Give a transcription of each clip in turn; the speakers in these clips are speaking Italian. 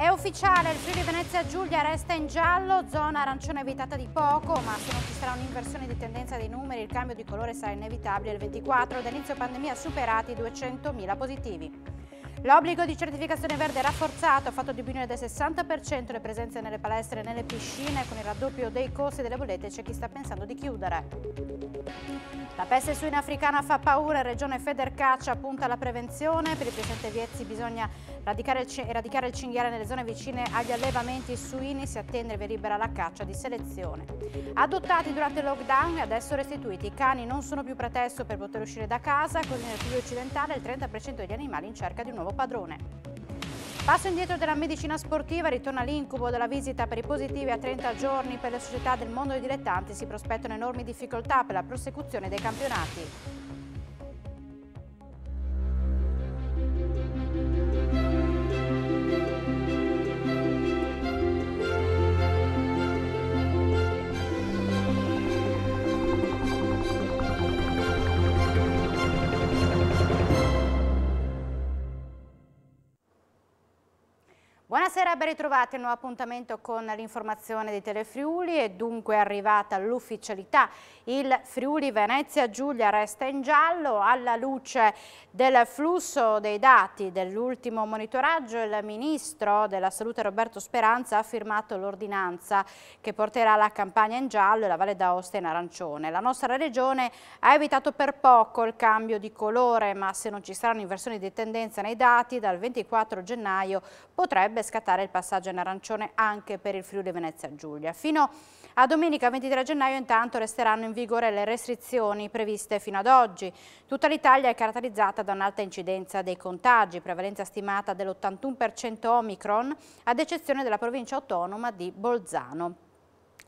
È ufficiale, il Friuli Venezia Giulia resta in giallo, zona arancione evitata di poco, ma se non ci sarà un'inversione di tendenza dei numeri il cambio di colore sarà inevitabile il 24, dall'inizio pandemia superati 200.000 positivi. L'obbligo di certificazione verde rafforzato ha fatto diminuire del 60% le presenze nelle palestre e nelle piscine, con il raddoppio dei costi delle bollette c'è chi sta pensando di chiudere. La peste suina africana fa paura, Regione Federcaccia punta alla prevenzione, per il presidente Viezzi bisogna Radicare il, radicare il cinghiale nelle zone vicine agli allevamenti suini si attende libera la caccia di selezione. Adottati durante il lockdown e adesso restituiti, i cani non sono più pretesto per poter uscire da casa, così nel figlio occidentale il 30% degli animali in cerca di un nuovo padrone. Passo indietro della medicina sportiva, ritorna l'incubo della visita per i positivi a 30 giorni per le società del mondo dei dilettanti, si prospettano enormi difficoltà per la prosecuzione dei campionati. Sera ben ritrovate, nuovo appuntamento con l'informazione di Telefriuli È dunque arrivata l'ufficialità. Il Friuli Venezia Giulia resta in giallo alla luce del flusso dei dati dell'ultimo monitoraggio. Il Ministro della Salute Roberto Speranza ha firmato l'ordinanza che porterà la campagna in giallo e la Valle d'Aosta in arancione. La nostra regione ha evitato per poco il cambio di colore ma se non ci saranno inversioni di tendenza nei dati dal 24 gennaio potrebbe scattare evitare il passaggio in arancione anche per il Friuli Venezia Giulia. Fino a domenica 23 gennaio intanto resteranno in vigore le restrizioni previste fino ad oggi. Tutta l'Italia è caratterizzata da un'alta incidenza dei contagi, prevalenza stimata dell'81% Omicron, ad eccezione della provincia autonoma di Bolzano.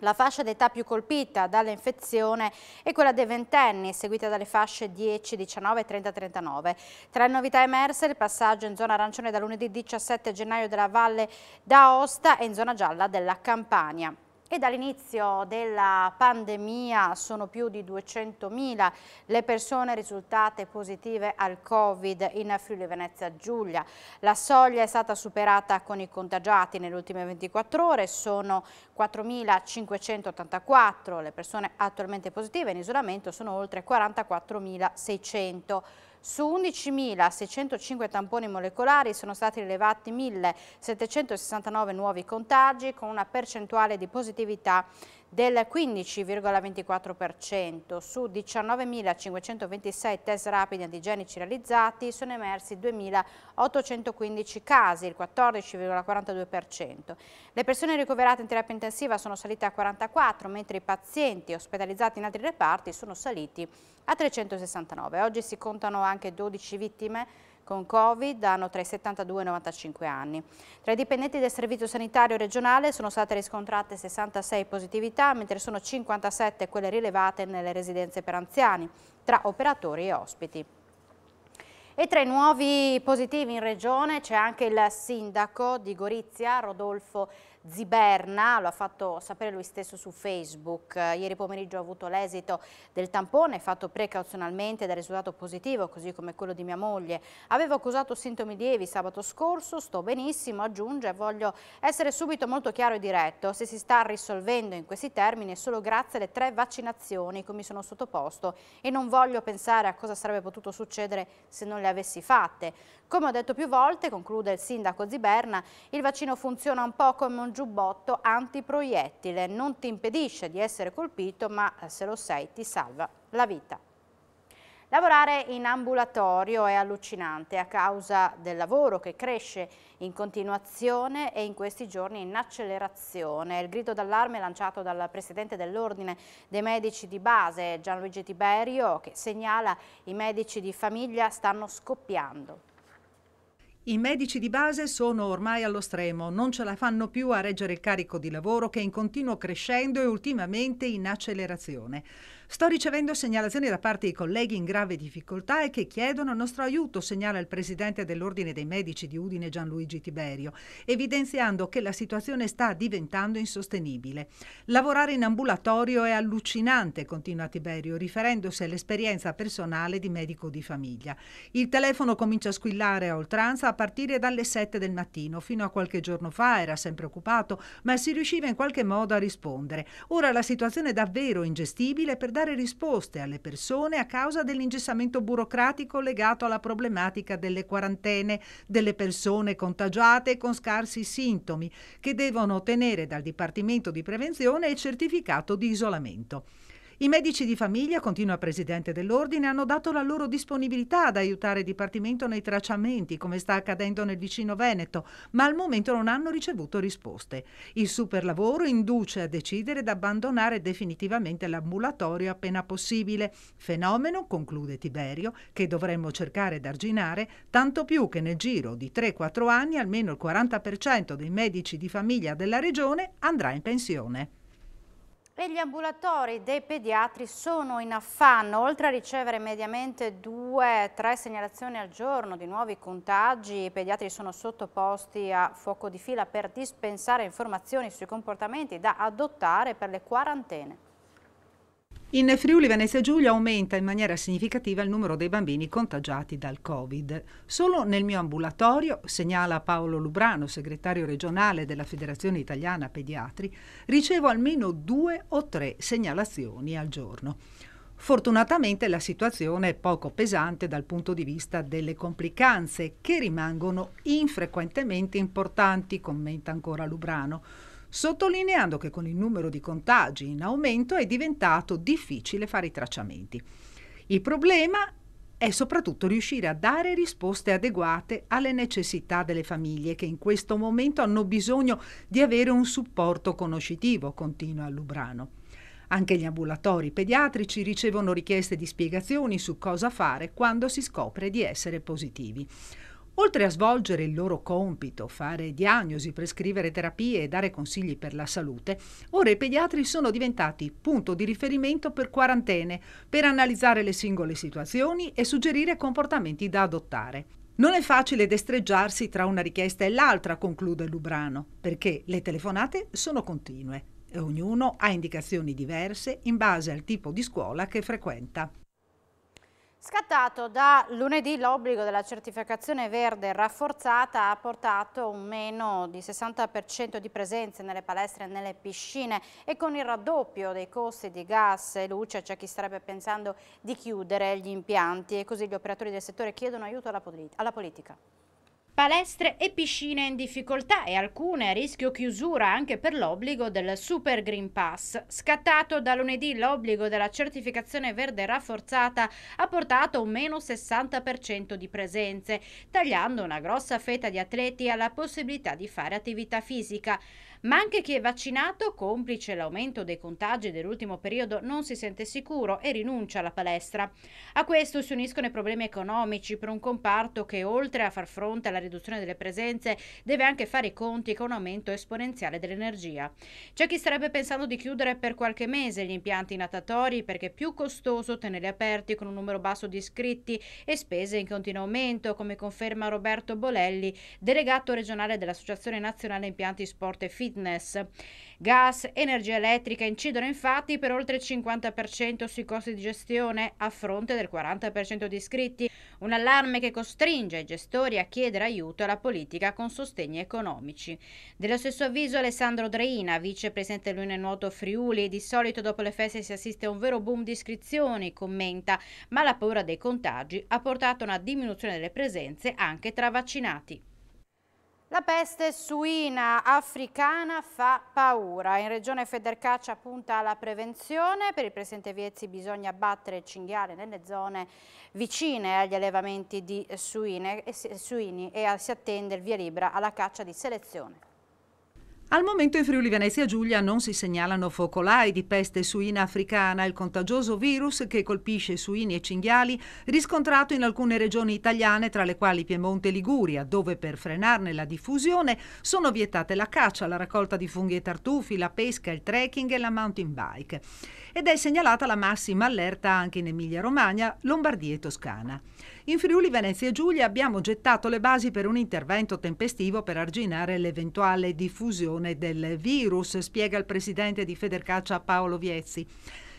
La fascia d'età più colpita dall'infezione è quella dei ventenni, seguita dalle fasce 10, 19, 30, 39. Tra le novità emerse il passaggio in zona arancione da lunedì 17 gennaio della Valle d'Aosta e in zona gialla della Campania. E dall'inizio della pandemia sono più di 200.000 le persone risultate positive al Covid in Friuli Venezia Giulia. La soglia è stata superata con i contagiati nelle ultime 24 ore, sono 4.584 le persone attualmente positive, in isolamento sono oltre 44.600. Su 11.605 tamponi molecolari sono stati rilevati 1.769 nuovi contagi con una percentuale di positività del 15,24%. Su 19.526 test rapidi antigenici realizzati sono emersi 2.815 casi, il 14,42%. Le persone ricoverate in terapia intensiva sono salite a 44, mentre i pazienti ospedalizzati in altri reparti sono saliti a 369. Oggi si contano anche 12 vittime con Covid hanno tra i 72 e i 95 anni. Tra i dipendenti del Servizio Sanitario Regionale sono state riscontrate 66 positività, mentre sono 57 quelle rilevate nelle residenze per anziani, tra operatori e ospiti. E tra i nuovi positivi in regione c'è anche il sindaco di Gorizia, Rodolfo Ziberna, lo ha fatto sapere lui stesso su Facebook. Ieri pomeriggio ho avuto l'esito del tampone fatto precauzionalmente dal risultato positivo, così come quello di mia moglie. Avevo accusato sintomi lievi sabato scorso, sto benissimo, aggiunge, voglio essere subito molto chiaro e diretto. Se si sta risolvendo in questi termini è solo grazie alle tre vaccinazioni che mi sono sottoposto e non voglio pensare a cosa sarebbe potuto succedere se non le avessi fatte. Come ho detto più volte, conclude il sindaco Ziberna, il vaccino funziona un po' come un un giubbotto antiproiettile, non ti impedisce di essere colpito ma eh, se lo sei ti salva la vita. Lavorare in ambulatorio è allucinante a causa del lavoro che cresce in continuazione e in questi giorni in accelerazione. Il grido d'allarme lanciato dal Presidente dell'Ordine dei Medici di Base, Gianluigi Tiberio, che segnala i medici di famiglia stanno scoppiando. I medici di base sono ormai allo stremo, non ce la fanno più a reggere il carico di lavoro che è in continuo crescendo e ultimamente in accelerazione. Sto ricevendo segnalazioni da parte di colleghi in grave difficoltà e che chiedono il nostro aiuto, segnala il presidente dell'Ordine dei Medici di Udine Gianluigi Tiberio, evidenziando che la situazione sta diventando insostenibile. Lavorare in ambulatorio è allucinante, continua Tiberio, riferendosi all'esperienza personale di medico di famiglia. Il telefono comincia a squillare a oltranza a partire dalle 7 del mattino. Fino a qualche giorno fa era sempre occupato, ma si riusciva in qualche modo a rispondere. Ora la situazione è davvero ingestibile per dare dare risposte alle persone a causa dell'ingessamento burocratico legato alla problematica delle quarantene, delle persone contagiate con scarsi sintomi, che devono ottenere dal Dipartimento di Prevenzione il certificato di isolamento. I medici di famiglia, continua presidente dell'ordine, hanno dato la loro disponibilità ad aiutare il Dipartimento nei tracciamenti, come sta accadendo nel vicino Veneto, ma al momento non hanno ricevuto risposte. Il superlavoro induce a decidere di abbandonare definitivamente l'ambulatorio appena possibile, fenomeno, conclude Tiberio, che dovremmo cercare d'arginare, tanto più che nel giro di 3-4 anni almeno il 40% dei medici di famiglia della regione andrà in pensione. E gli ambulatori dei pediatri sono in affanno, oltre a ricevere mediamente 2 tre segnalazioni al giorno di nuovi contagi, i pediatri sono sottoposti a fuoco di fila per dispensare informazioni sui comportamenti da adottare per le quarantene. In Friuli Venezia Giulia aumenta in maniera significativa il numero dei bambini contagiati dal Covid. Solo nel mio ambulatorio, segnala Paolo Lubrano, segretario regionale della Federazione Italiana Pediatri, ricevo almeno due o tre segnalazioni al giorno. Fortunatamente la situazione è poco pesante dal punto di vista delle complicanze, che rimangono infrequentemente importanti, commenta ancora Lubrano sottolineando che con il numero di contagi in aumento è diventato difficile fare i tracciamenti. Il problema è soprattutto riuscire a dare risposte adeguate alle necessità delle famiglie che in questo momento hanno bisogno di avere un supporto conoscitivo, continua Lubrano. Anche gli ambulatori pediatrici ricevono richieste di spiegazioni su cosa fare quando si scopre di essere positivi. Oltre a svolgere il loro compito, fare diagnosi, prescrivere terapie e dare consigli per la salute, ora i pediatri sono diventati punto di riferimento per quarantene, per analizzare le singole situazioni e suggerire comportamenti da adottare. Non è facile destreggiarsi tra una richiesta e l'altra, conclude Lubrano, perché le telefonate sono continue e ognuno ha indicazioni diverse in base al tipo di scuola che frequenta. Scattato da lunedì l'obbligo della certificazione verde rafforzata ha portato un meno di 60% di presenze nelle palestre e nelle piscine e con il raddoppio dei costi di gas e luce c'è chi starebbe pensando di chiudere gli impianti e così gli operatori del settore chiedono aiuto alla, politica palestre e piscine in difficoltà e alcune a rischio chiusura anche per l'obbligo del Super Green Pass. Scattato da lunedì l'obbligo della certificazione verde rafforzata ha portato un meno 60% di presenze, tagliando una grossa fetta di atleti alla possibilità di fare attività fisica ma anche chi è vaccinato, complice l'aumento dei contagi dell'ultimo periodo, non si sente sicuro e rinuncia alla palestra. A questo si uniscono i problemi economici per un comparto che oltre a far fronte alla riduzione delle presenze deve anche fare i conti con un aumento esponenziale dell'energia. C'è chi starebbe pensando di chiudere per qualche mese gli impianti natatori perché è più costoso tenerli aperti con un numero basso di iscritti e spese in continuo aumento, come conferma Roberto Bolelli, delegato regionale dell'Associazione Nazionale Impianti Sport e Fisica fitness. Gas, energia elettrica incidono infatti per oltre il 50% sui costi di gestione a fronte del 40% di iscritti, un allarme che costringe i gestori a chiedere aiuto alla politica con sostegni economici. Dello stesso avviso Alessandro Dreina, vicepresidente dell'Unione Nuoto Friuli, di solito dopo le feste si assiste a un vero boom di iscrizioni, commenta, ma la paura dei contagi ha portato a una diminuzione delle presenze anche tra vaccinati. La peste suina africana fa paura. In regione Federcaccia punta alla prevenzione. Per il presente Viezzi bisogna battere il cinghiale nelle zone vicine agli allevamenti di suine, suini e si attende il via libera alla caccia di selezione. Al momento in Friuli Venezia Giulia non si segnalano focolai di peste suina africana, il contagioso virus che colpisce suini e cinghiali, riscontrato in alcune regioni italiane, tra le quali Piemonte e Liguria, dove per frenarne la diffusione sono vietate la caccia, la raccolta di funghi e tartufi, la pesca, il trekking e la mountain bike. Ed è segnalata la massima allerta anche in Emilia-Romagna, Lombardia e Toscana. In Friuli Venezia Giulia abbiamo gettato le basi per un intervento tempestivo per arginare l'eventuale diffusione del virus, spiega il presidente di Federcaccia Paolo Viezzi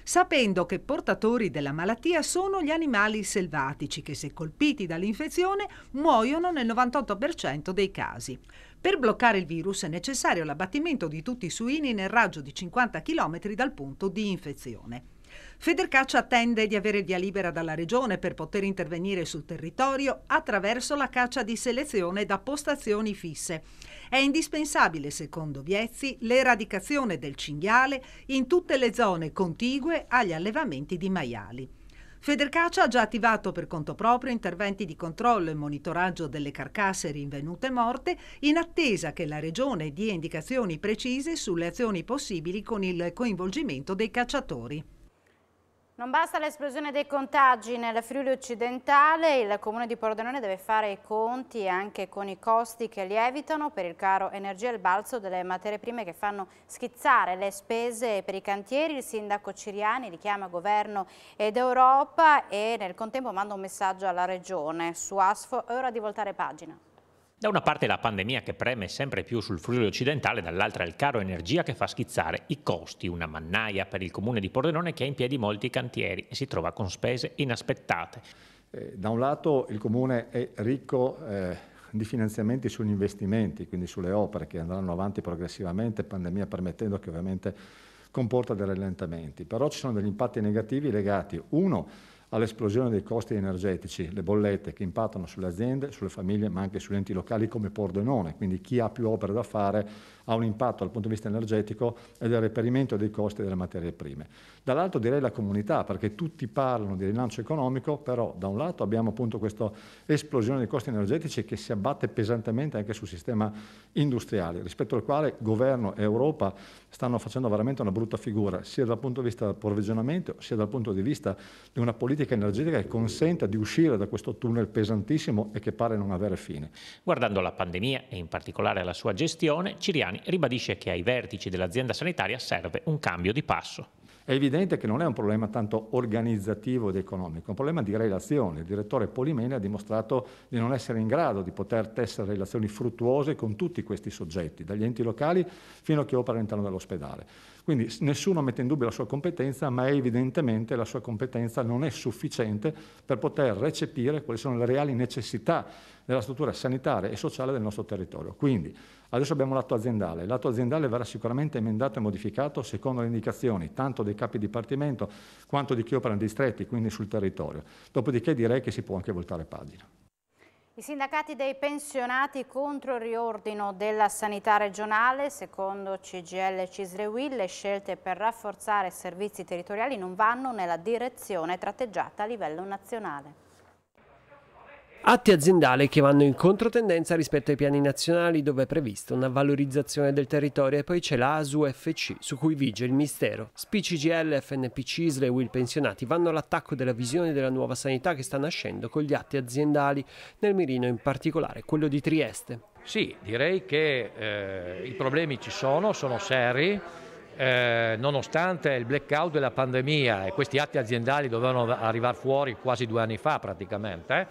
sapendo che portatori della malattia sono gli animali selvatici che se colpiti dall'infezione muoiono nel 98% dei casi. Per bloccare il virus è necessario l'abbattimento di tutti i suini nel raggio di 50 km dal punto di infezione. Federcaccia attende di avere via libera dalla Regione per poter intervenire sul territorio attraverso la caccia di selezione da postazioni fisse. È indispensabile, secondo Viezzi, l'eradicazione del cinghiale in tutte le zone contigue agli allevamenti di maiali. Federcaccia ha già attivato per conto proprio interventi di controllo e monitoraggio delle carcasse rinvenute morte in attesa che la Regione dia indicazioni precise sulle azioni possibili con il coinvolgimento dei cacciatori. Non basta l'esplosione dei contagi nel Friuli occidentale, il comune di Pordenone deve fare i conti anche con i costi che lievitano per il caro energia e il balzo delle materie prime che fanno schizzare le spese per i cantieri. Il sindaco Ciriani richiama governo ed Europa e nel contempo manda un messaggio alla regione. Su ASFO è ora di voltare pagina. Da una parte la pandemia che preme sempre più sul Friuli occidentale, dall'altra il caro energia che fa schizzare i costi, una mannaia per il comune di Pordenone che ha in piedi molti cantieri e si trova con spese inaspettate. Eh, da un lato il comune è ricco eh, di finanziamenti sugli investimenti, quindi sulle opere che andranno avanti progressivamente, pandemia permettendo che ovviamente comporta dei rallentamenti, però ci sono degli impatti negativi legati, uno, all'esplosione dei costi energetici, le bollette che impattano sulle aziende, sulle famiglie, ma anche sugli enti locali come Pordenone. Quindi chi ha più opere da fare ha un impatto dal punto di vista energetico e del reperimento dei costi delle materie prime. Dall'altro direi la comunità, perché tutti parlano di rilancio economico, però da un lato abbiamo appunto questa esplosione dei costi energetici che si abbatte pesantemente anche sul sistema industriale, rispetto al quale governo e Europa stanno facendo veramente una brutta figura, sia dal punto di vista del provvigionamento, sia dal punto di vista di una politica energetica che consenta di uscire da questo tunnel pesantissimo e che pare non avere fine. Guardando la pandemia e in particolare la sua gestione, ci Ciriano Tajani ribadisce che ai vertici dell'azienda sanitaria serve un cambio di passo. È evidente che non è un problema tanto organizzativo ed economico, è un problema di relazioni. Il direttore Polimene ha dimostrato di non essere in grado di poter tessere relazioni fruttuose con tutti questi soggetti, dagli enti locali fino a chi opera all'interno dell'ospedale. Quindi nessuno mette in dubbio la sua competenza, ma evidentemente la sua competenza non è sufficiente per poter recepire quali sono le reali necessità della struttura sanitaria e sociale del nostro territorio. Quindi adesso abbiamo l'atto aziendale. L'atto aziendale verrà sicuramente emendato e modificato secondo le indicazioni tanto dei capi dipartimento quanto di chi opera in distretti, quindi sul territorio. Dopodiché direi che si può anche voltare pagina. I sindacati dei pensionati contro il riordino della sanità regionale, secondo CGL e Cisrewil, le scelte per rafforzare servizi territoriali non vanno nella direzione tratteggiata a livello nazionale. Atti aziendali che vanno in controtendenza rispetto ai piani nazionali dove è prevista una valorizzazione del territorio e poi c'è l'ASUFC su cui vige il mistero. SPCGL, FNPC, ISLE e Will Pensionati vanno all'attacco della visione della nuova sanità che sta nascendo con gli atti aziendali, nel mirino in particolare quello di Trieste. Sì, direi che eh, i problemi ci sono, sono seri. Eh, nonostante il blackout della pandemia e questi atti aziendali dovevano arrivare fuori quasi due anni fa praticamente,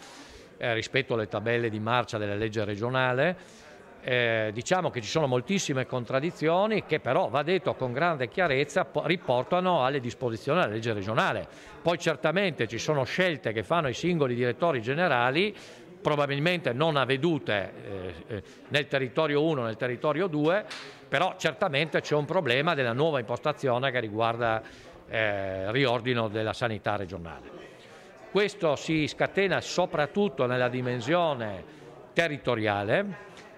eh, rispetto alle tabelle di marcia della legge regionale. Eh, diciamo che ci sono moltissime contraddizioni che però, va detto con grande chiarezza, riportano alle disposizioni della legge regionale. Poi certamente ci sono scelte che fanno i singoli direttori generali probabilmente non avvedute eh, eh, nel territorio 1, nel territorio 2, però certamente c'è un problema della nuova impostazione che riguarda il eh, riordino della sanità regionale. Questo si scatena soprattutto nella dimensione territoriale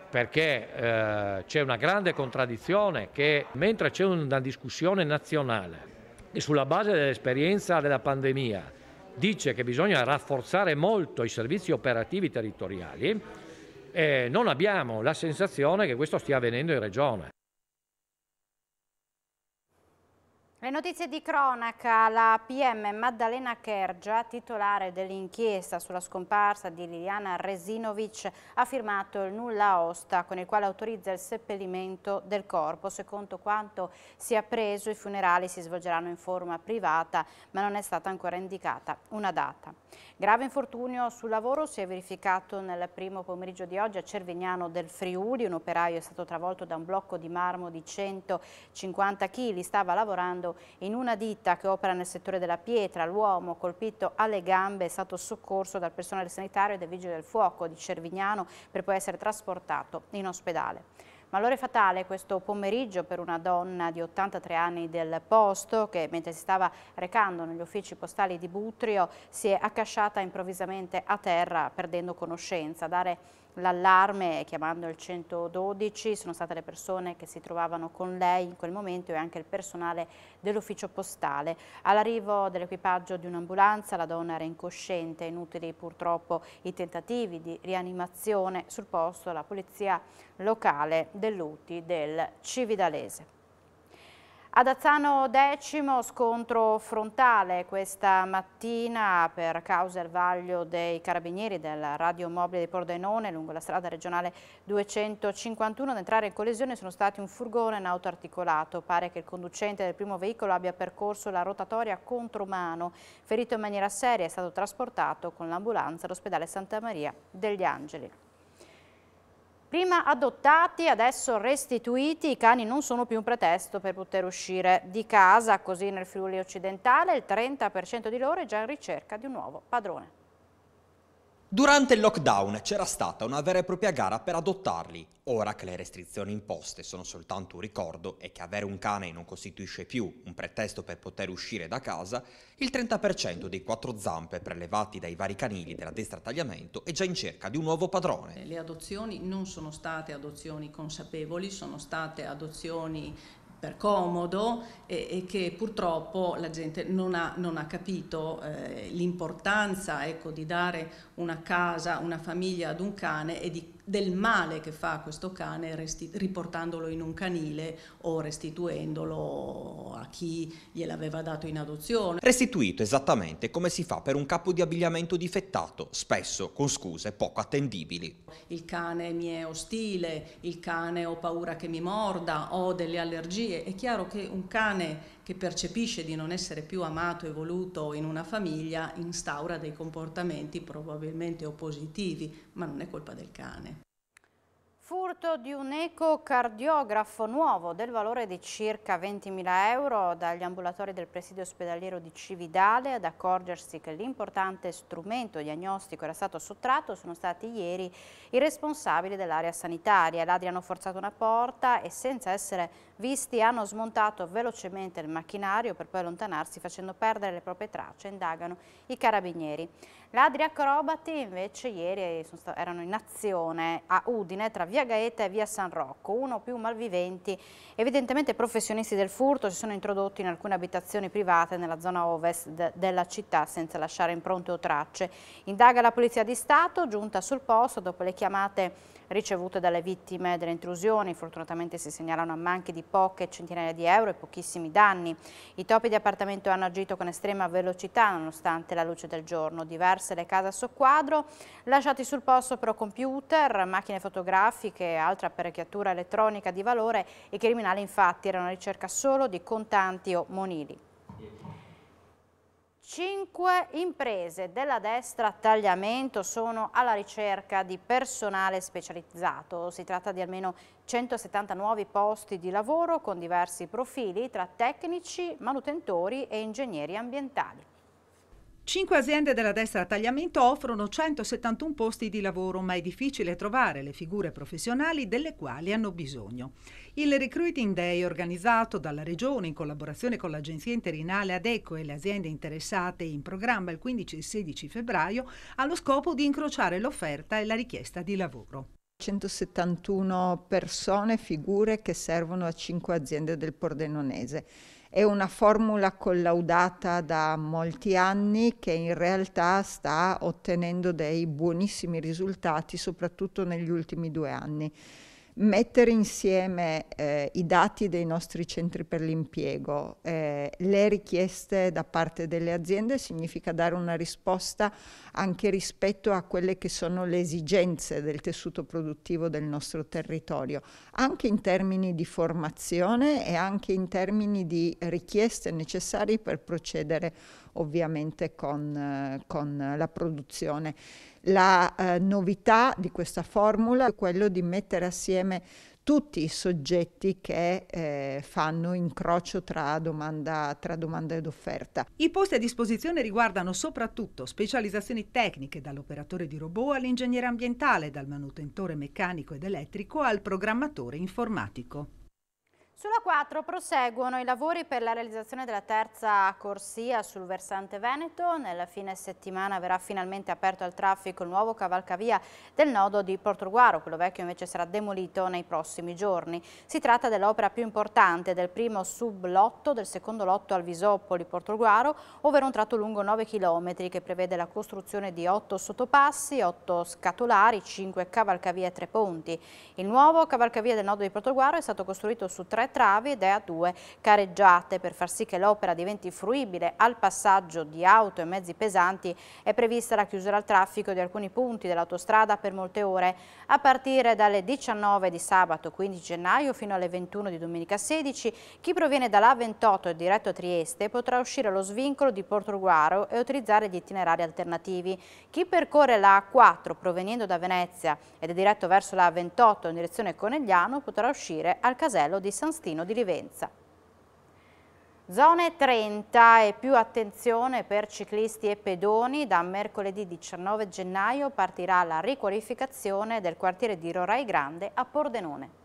perché eh, c'è una grande contraddizione che mentre c'è una discussione nazionale che sulla base dell'esperienza della pandemia dice che bisogna rafforzare molto i servizi operativi territoriali, eh, non abbiamo la sensazione che questo stia avvenendo in regione. Le notizie di cronaca, la PM Maddalena Kergia, titolare dell'inchiesta sulla scomparsa di Liliana Resinovic, ha firmato il nulla osta con il quale autorizza il seppellimento del corpo. Secondo quanto si è preso, i funerali si svolgeranno in forma privata, ma non è stata ancora indicata una data. Grave infortunio sul lavoro si è verificato nel primo pomeriggio di oggi a Cervignano del Friuli. Un operaio è stato travolto da un blocco di marmo di 150 kg, stava lavorando in una ditta che opera nel settore della pietra. L'uomo colpito alle gambe è stato soccorso dal personale sanitario e dai vigili del fuoco di Cervignano per poi essere trasportato in ospedale. Malore fatale questo pomeriggio per una donna di 83 anni del posto che mentre si stava recando negli uffici postali di Butrio si è accasciata improvvisamente a terra perdendo conoscenza. Dare l'allarme chiamando il 112, sono state le persone che si trovavano con lei in quel momento e anche il personale dell'ufficio postale. All'arrivo dell'equipaggio di un'ambulanza la donna era incosciente, inutili purtroppo i tentativi di rianimazione sul posto la polizia locale dell'UTI del Cividalese. Ad Azzano X scontro frontale questa mattina per causa del vaglio dei carabinieri del mobile di Pordenone lungo la strada regionale 251 ad entrare in collisione sono stati un furgone e un auto articolato. Pare che il conducente del primo veicolo abbia percorso la rotatoria contromano. Ferito in maniera seria è stato trasportato con l'ambulanza all'ospedale Santa Maria degli Angeli. Prima adottati, adesso restituiti, i cani non sono più un pretesto per poter uscire di casa, così nel Friuli occidentale il 30% di loro è già in ricerca di un nuovo padrone. Durante il lockdown c'era stata una vera e propria gara per adottarli. Ora che le restrizioni imposte sono soltanto un ricordo e che avere un cane non costituisce più un pretesto per poter uscire da casa, il 30% dei quattro zampe prelevati dai vari canili della destra tagliamento è già in cerca di un nuovo padrone. Le adozioni non sono state adozioni consapevoli, sono state adozioni per comodo e, e che purtroppo la gente non ha, non ha capito eh, l'importanza ecco, di dare una casa, una famiglia ad un cane e di del male che fa questo cane resti- riportandolo in un canile o restituendolo a chi gliel'aveva dato in adozione. Restituito esattamente come si fa per un capo di abbigliamento difettato, spesso con scuse poco attendibili. Il cane mi è ostile, il cane ho paura che mi morda, ho delle allergie. È chiaro che un cane che percepisce di non essere più amato e voluto in una famiglia instaura dei comportamenti probabilmente oppositivi, ma non è colpa del cane. Furto di un ecocardiografo nuovo del valore di circa 20.000 euro dagli ambulatori del presidio ospedaliero di Cividale ad accorgersi che l'importante strumento diagnostico era stato sottratto sono stati ieri i responsabili dell'area sanitaria. I ladri hanno forzato una porta e senza essere visti hanno smontato velocemente il macchinario per poi allontanarsi facendo perdere le proprie tracce, indagano i carabinieri. Ladri acrobati invece ieri erano in azione a Udine tra via via Gaeta e via San Rocco. Uno o più malviventi, evidentemente professionisti del furto, si sono introdotti in alcune abitazioni private nella zona ovest de della città senza lasciare impronte o tracce. Indaga la Polizia di Stato, giunta sul posto dopo le chiamate ricevute dalle vittime delle intrusioni. Fortunatamente si segnalano a manchi di poche centinaia di euro e pochissimi danni. I topi di appartamento hanno agito con estrema velocità nonostante la luce del giorno. Diverse le case a soqquadro, lasciati sul posto però computer, macchine fotografiche e altra apparecchiatura elettronica di valore. I criminali infatti erano a ricerca solo di contanti o monili. Cinque imprese della destra tagliamento sono alla ricerca di personale specializzato. Si tratta di almeno 170 nuovi posti di lavoro con diversi profili tra tecnici, manutentori e ingegneri ambientali. Cinque aziende della destra a tagliamento offrono 171 posti di lavoro, ma è difficile trovare le figure professionali delle quali hanno bisogno. Il Recruiting Day, organizzato dalla Regione in collaborazione con l'Agenzia Interinale ADECO e le aziende interessate in programma il 15 e 16 febbraio, ha lo scopo di incrociare l'offerta e la richiesta di lavoro. 171 persone, figure che servono a 5 aziende del Pordenonese. È una formula collaudata da molti anni che in realtà sta ottenendo dei buonissimi risultati, soprattutto negli ultimi due anni mettere insieme eh, i dati dei nostri centri per l'impiego, eh, le richieste da parte delle aziende significa dare una risposta anche rispetto a quelle che sono le esigenze del tessuto produttivo del nostro territorio, anche in termini di formazione e anche in termini di richieste necessarie per procedere ovviamente con, eh, con la produzione. La eh, novità di questa formula è quello di mettere assieme tutti i soggetti che eh, fanno incrocio tra domanda, tra domanda, ed offerta. I posti a disposizione riguardano soprattutto specializzazioni tecniche, dall'operatore di robot all'ingegnere ambientale, dal manutentore meccanico ed elettrico al programmatore informatico. Sulla 4 proseguono i lavori per la realizzazione della terza corsia sul versante Veneto. Nella fine settimana verrà finalmente aperto al traffico il nuovo cavalcavia del nodo di Portoguaro. quello vecchio invece sarà demolito nei prossimi giorni. Si tratta dell'opera più importante del primo sublotto del secondo lotto al Visopoli Portoguaro, ovvero un tratto lungo 9 km che prevede la costruzione di 8 sottopassi, 8 scatolari, 5 cavalcavie e 3 ponti. Il nuovo cavalcavia del nodo di Portoguaro è stato costruito su tre travi ed è a due careggiate. Per far sì che l'opera diventi fruibile al passaggio di auto e mezzi pesanti è prevista la chiusura al traffico di alcuni punti dell'autostrada per molte ore a partire dalle 19 di sabato 15 gennaio fino alle 21 di domenica 16. Chi proviene dalla 28 e diretto a Trieste potrà uscire allo svincolo di Porto Guaro e utilizzare gli itinerari alternativi. Chi percorre la A4 proveniendo da Venezia ed è diretto verso la A28 in direzione Conegliano potrà uscire al casello di San Stefano Agostino di Livenza. Zone 30 e più attenzione per ciclisti e pedoni. Da mercoledì 19 gennaio partirà la riqualificazione del quartiere di Rorai Grande a Pordenone.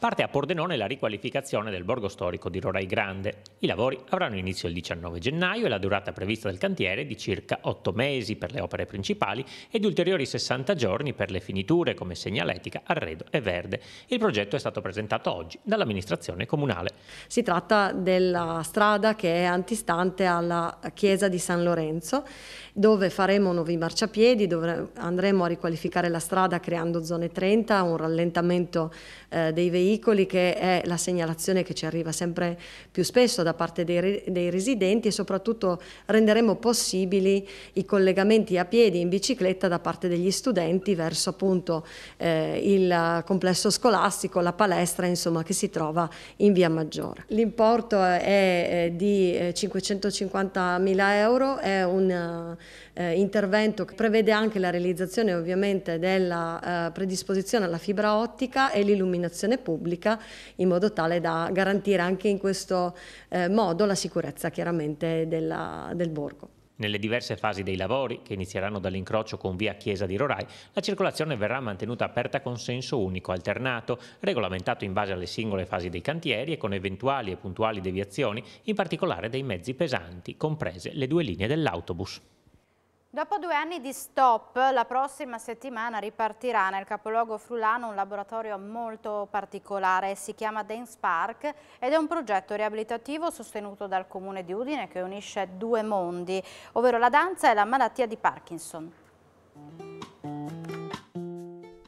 Parte a Pordenone la riqualificazione del borgo storico di Rorai Grande. I lavori avranno inizio il 19 gennaio e la durata prevista del cantiere è di circa 8 mesi per le opere principali e di ulteriori 60 giorni per le finiture come segnaletica, arredo e verde. Il progetto è stato presentato oggi dall'amministrazione comunale. Si tratta della strada che è antistante alla chiesa di San Lorenzo, dove faremo nuovi marciapiedi, dove andremo a riqualificare la strada creando zone 30, un rallentamento eh, dei veicoli veicoli che è la segnalazione che ci arriva sempre più spesso da parte dei, dei residenti e soprattutto renderemo possibili i collegamenti a piedi in bicicletta da parte degli studenti verso appunto eh, il complesso scolastico, la palestra insomma che si trova in via Maggiore. L'importo è eh, di 550 eh, mila euro, è un eh, intervento che prevede anche la realizzazione ovviamente della eh, predisposizione alla fibra ottica e l'illuminazione pubblica in modo tale da garantire anche in questo eh, modo la sicurezza chiaramente della, del borgo. Nelle diverse fasi dei lavori, che inizieranno dall'incrocio con via Chiesa di Rorai, la circolazione verrà mantenuta aperta con senso unico alternato, regolamentato in base alle singole fasi dei cantieri e con eventuali e puntuali deviazioni, in particolare dei mezzi pesanti, comprese le due linee dell'autobus. Dopo due anni di stop, la prossima settimana ripartirà nel capoluogo frulano un laboratorio molto particolare, si chiama Dance Park ed è un progetto riabilitativo sostenuto dal comune di Udine che unisce due mondi, ovvero la danza e la malattia di Parkinson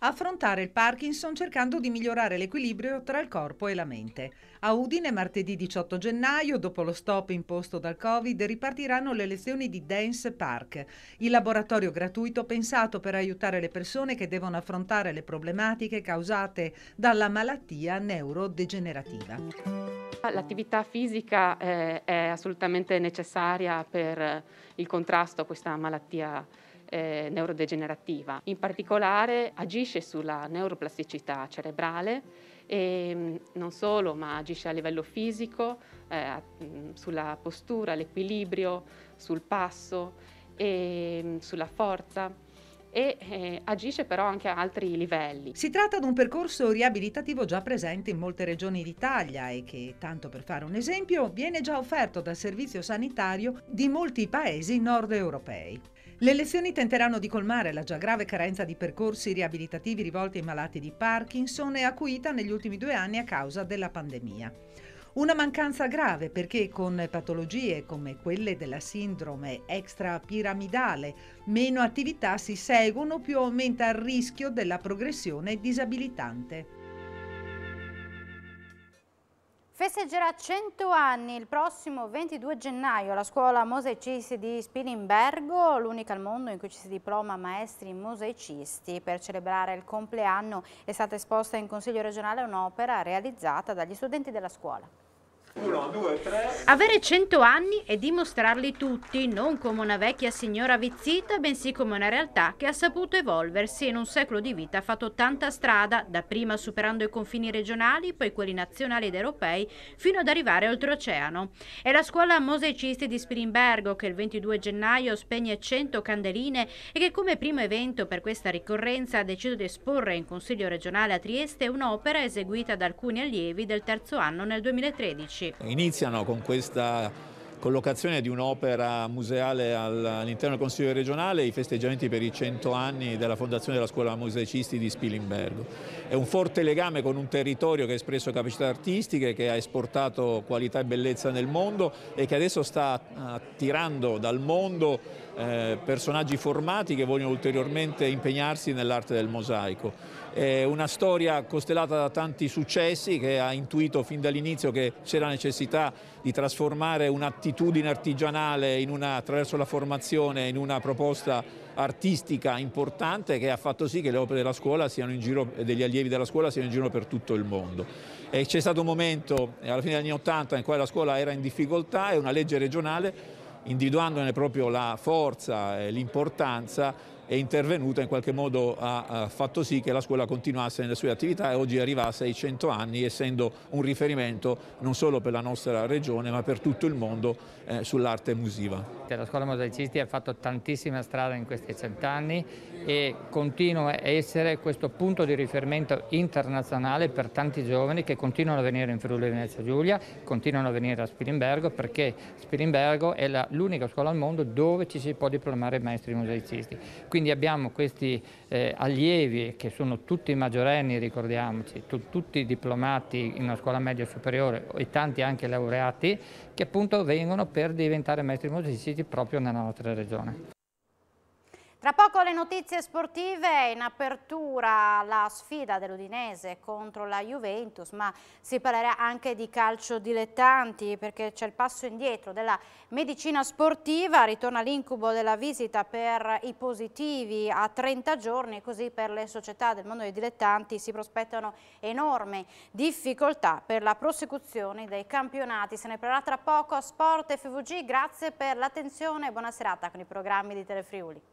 affrontare il Parkinson cercando di migliorare l'equilibrio tra il corpo e la mente. A Udine martedì 18 gennaio, dopo lo stop imposto dal Covid, ripartiranno le lezioni di Dance Park, il laboratorio gratuito pensato per aiutare le persone che devono affrontare le problematiche causate dalla malattia neurodegenerativa. L'attività fisica eh, è assolutamente necessaria per il contrasto a questa malattia eh, neurodegenerativa. In particolare agisce sulla neuroplasticità cerebrale e mm, non solo, ma agisce a livello fisico, eh, mm, sulla postura, l'equilibrio, sul passo e mm, sulla forza e eh, agisce però anche a altri livelli. Si tratta di un percorso riabilitativo già presente in molte regioni d'Italia e che, tanto per fare un esempio, viene già offerto dal servizio sanitario di molti paesi nord europei. Le elezioni tenteranno di colmare la già grave carenza di percorsi riabilitativi rivolti ai malati di Parkinson e acuita negli ultimi due anni a causa della pandemia. Una mancanza grave perché con patologie come quelle della sindrome extrapiramidale meno attività si seguono più aumenta il rischio della progressione disabilitante. Festeggerà 100 anni il prossimo 22 gennaio la scuola mosaicisti di Spilimbergo, l'unica al mondo in cui ci si diploma maestri mosaicisti. Per celebrare il compleanno è stata esposta in Consiglio regionale un'opera realizzata dagli studenti della scuola. Uno, due, tre. Avere 100 anni e dimostrarli tutti, non come una vecchia signora vizzita, bensì come una realtà che ha saputo evolversi e in un secolo di vita ha fatto tanta strada, dapprima superando i confini regionali, poi quelli nazionali ed europei, fino ad arrivare oltreoceano. È la scuola mosaicisti di Spirimbergo che il 22 gennaio spegne 100 candeline e che come primo evento per questa ricorrenza ha deciso di esporre in Consiglio regionale a Trieste un'opera eseguita da alcuni allievi del terzo anno nel 2013. Amici. Iniziano con questa collocazione di un'opera museale all'interno del Consiglio regionale i festeggiamenti per i 100 anni della fondazione della scuola museicisti di Spilimbergo. È un forte legame con un territorio che ha espresso capacità artistiche, che ha esportato qualità e bellezza nel mondo e che adesso sta attirando eh, dal mondo eh, personaggi formati che vogliono ulteriormente impegnarsi nell'arte del mosaico. È una storia costellata da tanti successi che ha intuito fin dall'inizio che c'era necessità di trasformare un'attitudine artigianale una, attraverso la formazione in una proposta artistica importante che ha fatto sì che le opere della scuola siano in giro, degli allievi della scuola siano in giro per tutto il mondo. c'è stato un momento alla fine degli anni Ottanta in cui la scuola era in difficoltà e una legge regionale individuandone proprio la forza e l'importanza è intervenuta in qualche modo ha fatto sì che la scuola continuasse nelle sue attività e oggi arriva a 600 anni essendo un riferimento non solo per la nostra regione ma per tutto il mondo eh, sull'arte musiva. La scuola Mosaicisti ha fatto tantissima strada in questi cent'anni, e continua a essere questo punto di riferimento internazionale per tanti giovani che continuano a venire in Friuli Venezia Giulia, continuano a venire a Spilimbergo perché Spilimbergo è l'unica scuola al mondo dove ci si può diplomare maestri mosaicisti. Quindi abbiamo questi eh, allievi che sono tutti maggiorenni, ricordiamoci, tu, tutti diplomati in una scuola media superiore e tanti anche laureati che appunto vengono per diventare maestri musicisti proprio nella nostra regione. Tra poco le notizie sportive, in apertura la sfida dell'Udinese contro la Juventus, ma si parlerà anche di calcio dilettanti perché c'è il passo indietro della medicina sportiva, ritorna l'incubo della visita per i positivi a 30 giorni, così per le società del mondo dei dilettanti si prospettano enormi difficoltà per la prosecuzione dei campionati. Se ne parlerà tra poco a Sport FVG, grazie per l'attenzione e buona serata con i programmi di Telefriuli.